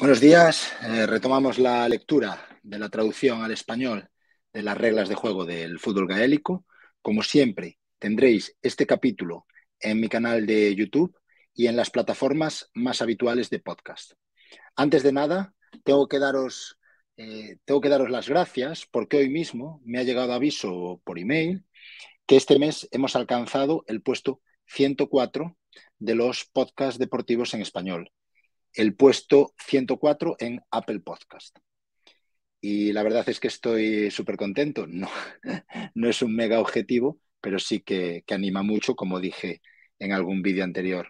Buenos días. Eh, retomamos la lectura de la traducción al español de las reglas de juego del fútbol gaélico. Como siempre, tendréis este capítulo en mi canal de YouTube y en las plataformas más habituales de podcast. Antes de nada, tengo que daros, eh, tengo que daros las gracias porque hoy mismo me ha llegado aviso por email que este mes hemos alcanzado el puesto 104 de los podcasts deportivos en español el puesto 104 en Apple Podcast. Y la verdad es que estoy súper contento. No, no es un mega objetivo, pero sí que, anima mucho, como dije en algún vídeo anterior.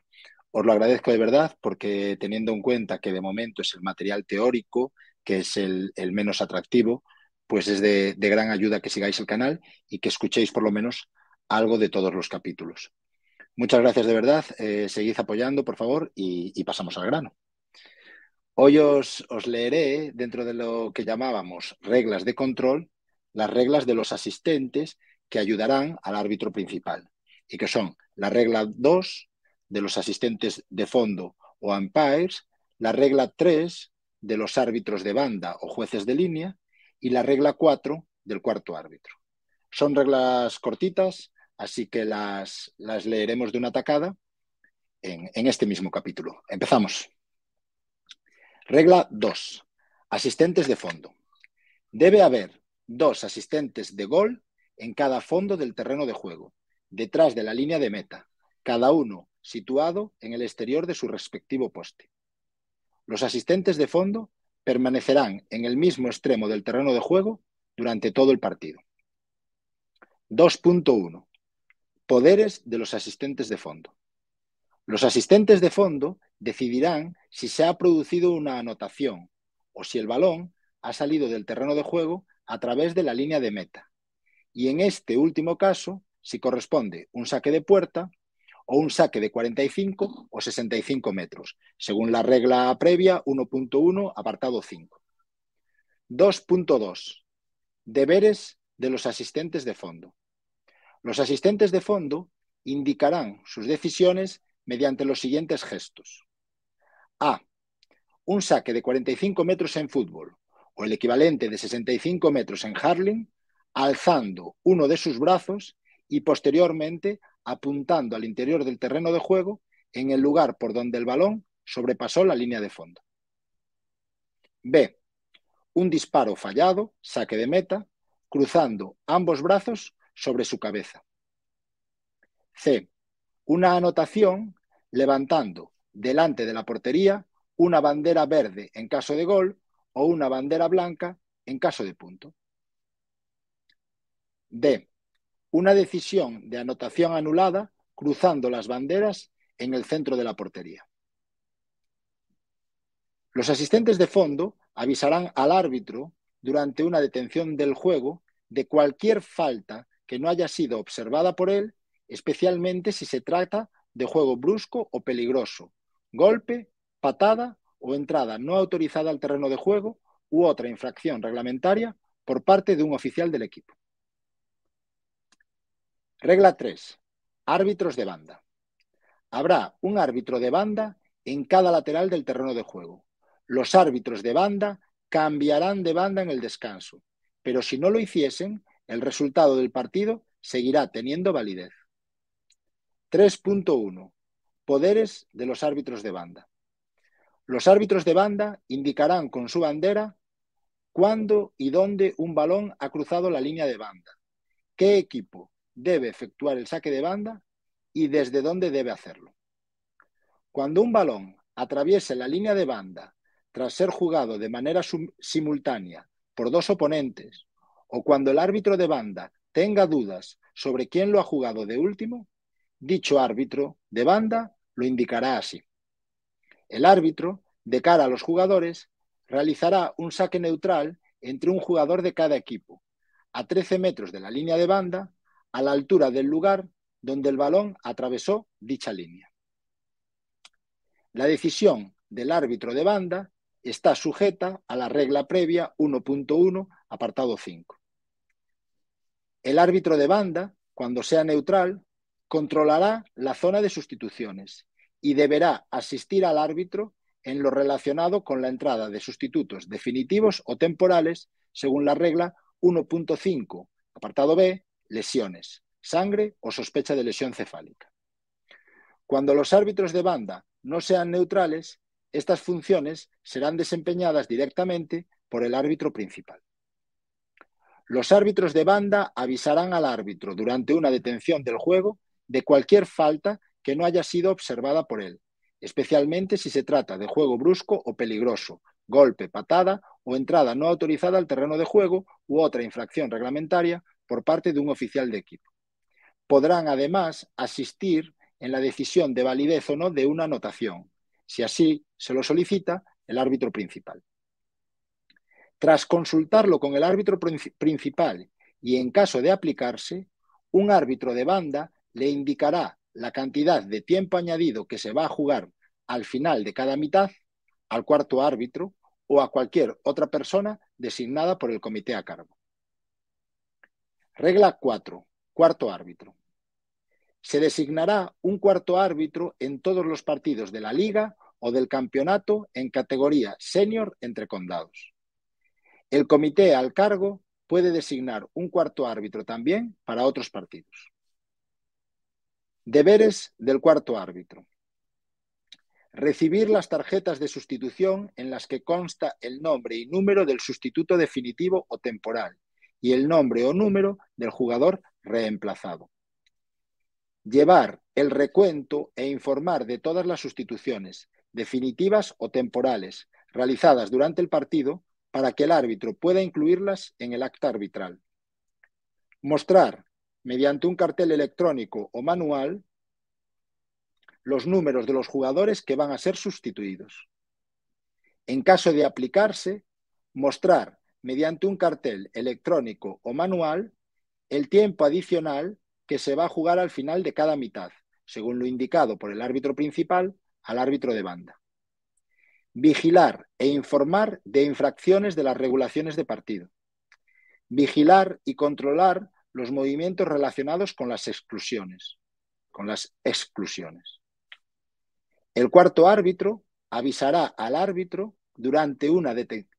Os lo agradezco de verdad porque teniendo en cuenta que de momento es el material teórico, que es el, menos atractivo, pues es de, gran ayuda que sigáis el canal y que escuchéis por lo menos algo de todos los capítulos. Muchas gracias de verdad, eh, seguid apoyando por favor y pasamos al grano. Hoy os, leeré, dentro de lo que llamábamos reglas de control, las reglas de los asistentes que ayudarán al árbitro principal, y que son la regla 2 de los asistentes de fondo o umpires, la regla 3 de los árbitros de banda o jueces de línea, y la regla 4 del cuarto árbitro. Son reglas cortitas, así que las, las leeremos de una tacada en este mismo capítulo. Empezamos. Regla 2. Asistentes de fondo. Debe haber dos asistentes de gol en cada fondo del terreno de juego, detrás de la línea de meta, cada uno situado en el exterior de su respectivo poste. Los asistentes de fondo permanecerán en el mismo extremo del terreno de juego durante todo el partido. 2.1. Poderes de los asistentes de fondo. Los asistentes de fondo decidirán si se ha producido una anotación o si el balón ha salido del terreno de juego a través de la línea de meta. Y en este último caso, si corresponde un saque de puerta o un saque de 45 o 65 metros, según la regla previa 1.1, apartado 5. 2.2. Deberes de los asistentes de fondo. Los asistentes de fondo indicarán sus decisiones mediante los siguientes gestos. A. Un saque de 45 metros en fútbol o el equivalente de 65 metros en hurling, alzando uno de sus brazos y posteriormente apuntando al interior del terreno de juego en el lugar por donde el balón sobrepasó la línea de fondo. B. Un disparo fallado, saque de meta, cruzando ambos brazos sobre su cabeza. C. Una anotación levantando delante de la portería una bandera verde en caso de gol o una bandera blanca en caso de punto. D. Una decisión de anotación anulada cruzando las banderas en el centro de la portería. Los asistentes de fondo avisarán al árbitro durante una detención del juego de cualquier falta que no haya sido observada por él, especialmente si se trata de juego brusco o peligroso, golpe, patada o entrada no autorizada al terreno de juego u otra infracción reglamentaria por parte de un oficial del equipo. Regla 3. Árbitros de banda. Habrá un árbitro de banda en cada lateral del terreno de juego. Los árbitros de banda cambiarán de banda en el descanso, pero si no lo hiciesen, el resultado del partido seguirá teniendo validez. 3.1. Poderes de los árbitros de banda. Los árbitros de banda indicarán con su bandera cuándo y dónde un balón ha cruzado la línea de banda, qué equipo debe efectuar el saque de banda y desde dónde debe hacerlo. Cuando un balón atraviese la línea de banda tras ser jugado de manera simultánea por dos oponentes o cuando el árbitro de banda tenga dudas sobre quién lo ha jugado de último, dicho árbitro de banda lo indicará así. El árbitro, de cara a los jugadores, realizará un saque neutral entre un jugador de cada equipo, a 13 metros de la línea de banda, a la altura del lugar donde el balón atravesó dicha línea. La decisión del árbitro de banda está sujeta a la regla previa 1.1, apartado 5. El árbitro de banda, cuando sea neutral, controlará la zona de sustituciones y deberá asistir al árbitro en lo relacionado con la entrada de sustitutos definitivos o temporales, según la regla 1.5, apartado B, lesiones, sangre o sospecha de lesión cefálica. Cuando los árbitros de banda no sean neutrales, estas funciones serán desempeñadas directamente por el árbitro principal. Los árbitros de banda avisarán al árbitro durante una detención del juego de cualquier falta que no haya sido observada por él, especialmente si se trata de juego brusco o peligroso, golpe, patada o entrada no autorizada al terreno de juego u otra infracción reglamentaria por parte de un oficial de equipo. Podrán además asistir en la decisión de validez o no de una anotación, si así se lo solicita el árbitro principal. Tras consultarlo con el árbitro principal y en caso de aplicarse, un árbitro de banda le indicará la cantidad de tiempo añadido que se va a jugar al final de cada mitad al cuarto árbitro o a cualquier otra persona designada por el comité a cargo. Regla 4. Cuarto árbitro. Se designará un cuarto árbitro en todos los partidos de la liga o del campeonato en categoría senior entre condados. El comité al cargo puede designar un cuarto árbitro también para otros partidos. Deberes del cuarto árbitro. Recibir las tarjetas de sustitución en las que consta el nombre y número del sustituto definitivo o temporal y el nombre o número del jugador reemplazado. Llevar el recuento e informar de todas las sustituciones, definitivas o temporales, realizadas durante el partido para que el árbitro pueda incluirlas en el acta arbitral. Mostrar mediante un cartel electrónico o manual los números de los jugadores que van a ser sustituidos. En caso de aplicarse, mostrar mediante un cartel electrónico o manual el tiempo adicional que se va a jugar al final de cada mitad, según lo indicado por el árbitro principal al árbitro de banda. Vigilar e informar de infracciones de las regulaciones de partido. Vigilar y controlar los movimientos relacionados con las exclusiones, con las exclusiones. El cuarto árbitro avisará al árbitro durante una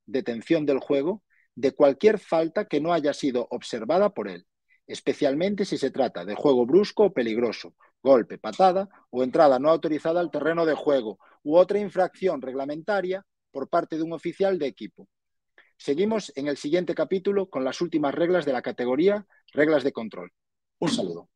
detención del juego de cualquier falta que no haya sido observada por él, especialmente si se trata de juego brusco o peligroso, golpe, patada o entrada no autorizada al terreno de juego u otra infracción reglamentaria por parte de un oficial de equipo. Seguimos en el siguiente capítulo con las últimas reglas de la categoría reglas de control. Un saludo.